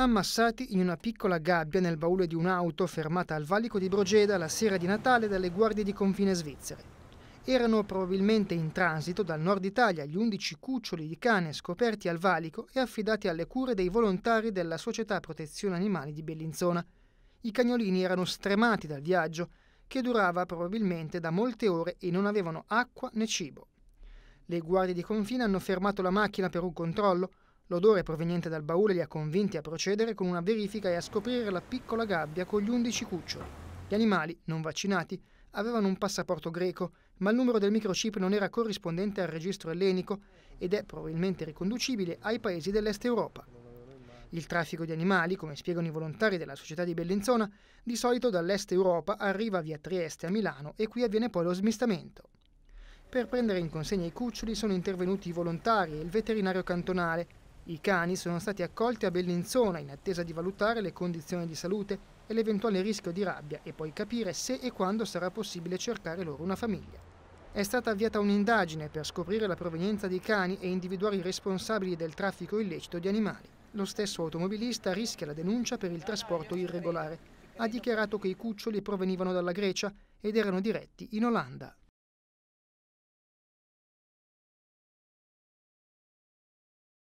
ammassati in una piccola gabbia nel baule di un'auto fermata al valico di Brogeda la sera di Natale dalle guardie di confine svizzere. Erano probabilmente in transito dal nord Italia gli undici cuccioli di cane scoperti al valico e affidati alle cure dei volontari della Società Protezione Animali di Bellinzona. I cagnolini erano stremati dal viaggio, che durava probabilmente da molte ore e non avevano acqua né cibo. Le guardie di confine hanno fermato la macchina per un controllo, L'odore proveniente dal baule li ha convinti a procedere con una verifica e a scoprire la piccola gabbia con gli undici cuccioli. Gli animali, non vaccinati, avevano un passaporto greco, ma il numero del microchip non era corrispondente al registro ellenico ed è probabilmente riconducibile ai paesi dell'Est Europa. Il traffico di animali, come spiegano i volontari della società di Bellinzona, di solito dall'Est Europa arriva via Trieste a Milano e qui avviene poi lo smistamento. Per prendere in consegna i cuccioli sono intervenuti i volontari e il veterinario cantonale, i cani sono stati accolti a Bellinzona in attesa di valutare le condizioni di salute e l'eventuale rischio di rabbia e poi capire se e quando sarà possibile cercare loro una famiglia. È stata avviata un'indagine per scoprire la provenienza dei cani e individuare i responsabili del traffico illecito di animali. Lo stesso automobilista rischia la denuncia per il trasporto irregolare. Ha dichiarato che i cuccioli provenivano dalla Grecia ed erano diretti in Olanda.